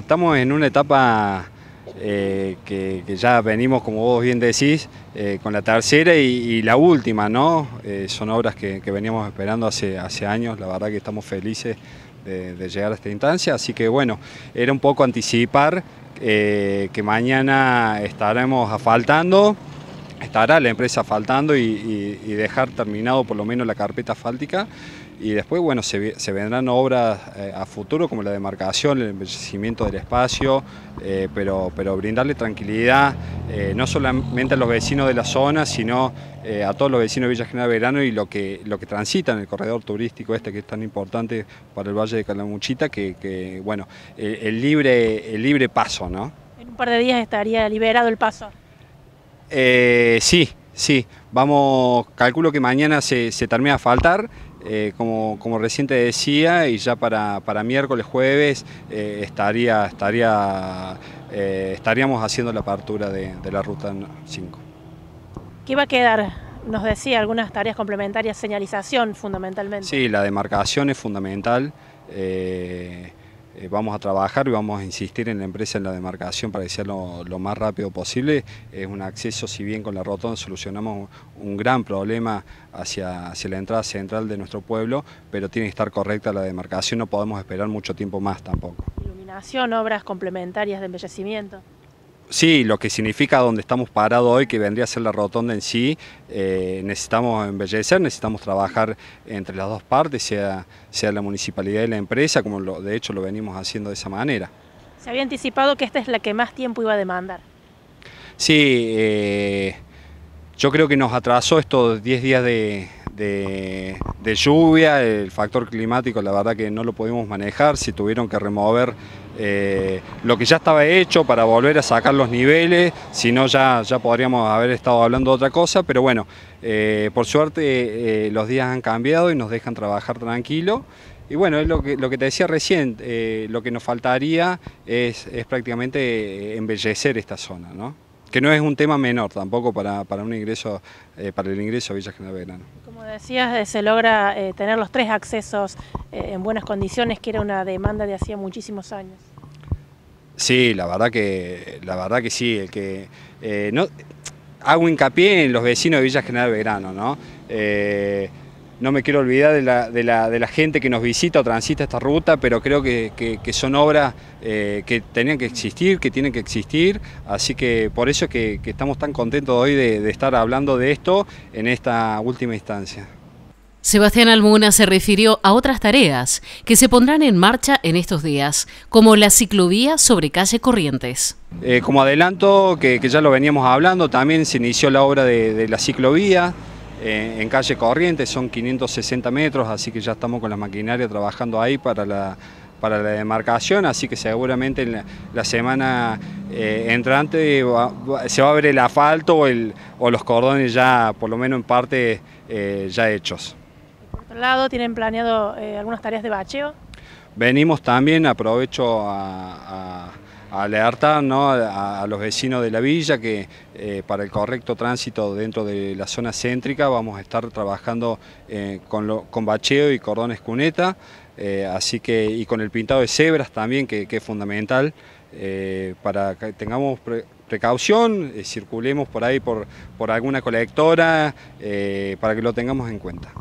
estamos, en una etapa eh, que, ya venimos, como vos bien decís, eh, con la tercera y, la última, ¿no? Eh, son obras que, veníamos esperando hace, años, la verdad que estamos felices de llegar a esta instancia, así que bueno, era un poco anticipar que mañana estaremos asfaltando estará la empresa faltando y, dejar terminado por lo menos la carpeta fáltica y después, bueno, se, vendrán obras eh, a futuro como la demarcación, el envejecimiento del espacio, eh, pero, pero brindarle tranquilidad eh, no solamente a los vecinos de la zona, sino a todos los vecinos de Villa General Verano y lo que, lo que transitan el corredor turístico este que es tan importante para el Valle de Calamuchita, que, bueno, el, libre, el libre paso, ¿no? En un par de días estaría liberado el paso. Eh, sí, sí. Vamos, calculo que mañana se, termina a faltar. Eh, como, como, recién te decía, y ya para, miércoles, jueves, eh, estaría, estaría, estaríamos haciendo la apertura de, la ruta 5. ¿Qué va a quedar? Nos decía algunas tareas complementarias, señalización fundamentalmente. Sí, la demarcación es fundamental. Eh, vamos a trabajar y vamos a insistir en la empresa en la demarcación para que sea lo, más rápido posible. Es un acceso, si bien con la rotonda solucionamos un, gran problema hacia, hacia la entrada central de nuestro pueblo, pero tiene que estar correcta la demarcación, no podemos esperar mucho tiempo más tampoco. Iluminación, obras complementarias de embellecimiento. Sí, lo que significa donde estamos parados hoy, que vendría a ser la rotonda en sí, eh, necesitamos embellecer, necesitamos trabajar entre las dos partes, sea, sea la municipalidad y la empresa, como de hecho lo venimos haciendo de esa manera. Se había anticipado que esta es la que más tiempo iba a demandar. Sí, eh, yo creo que nos atrasó estos 10 días de, de lluvia, el factor climático la verdad que no lo pudimos manejar, se tuvieron que remover eh, lo que ya estaba hecho para volver a sacar los niveles, si no ya, ya podríamos haber estado hablando de otra cosa, pero bueno, eh, por suerte eh, los días han cambiado y nos dejan trabajar tranquilo. Y bueno, es lo que, lo que te decía recién, lo que nos faltaría es, prácticamente embellecer esta zona, ¿no? que no es un tema menor tampoco para, un ingreso para el ingreso a Villa General Como decías, se logra tener los tres accesos en buenas condiciones, que era una demanda de hacía muchísimos años. Sí, la verdad que, la verdad que sí, que eh, no, hago hincapié en los vecinos de Villa General Verano, ¿no? Eh, no me quiero olvidar de la, gente que nos visita o transita esta ruta, pero creo que, son obras eh, que tenían que existir, que tienen que existir, así que por eso que, estamos tan contentos hoy de estar hablando de esto en esta última instancia. Sebastián Almuna se refirió a otras tareas que se pondrán en marcha en estos días, como la ciclovía sobre calle Corrientes. Eh, como adelanto, que, ya lo veníamos hablando, también se inició la obra de, la ciclovía eh, en calle Corrientes, son 560 metros, así que ya estamos con la maquinaria trabajando ahí para la, demarcación, así que seguramente en la, semana eh, entrante se va a ver el asfalto o, los cordones ya, por lo menos en parte, ya hechos lado, ¿tienen planeado eh, algunas tareas de bacheo? Venimos también, aprovecho a, alertar a, los vecinos de la villa que eh, para el correcto tránsito dentro de la zona céntrica vamos a estar trabajando eh, con, bacheo y cordones cuneta, así que, y con el pintado de cebras también, que, es fundamental, para que tengamos precaución, circulemos por ahí por alguna colectora, para que lo tengamos en cuenta.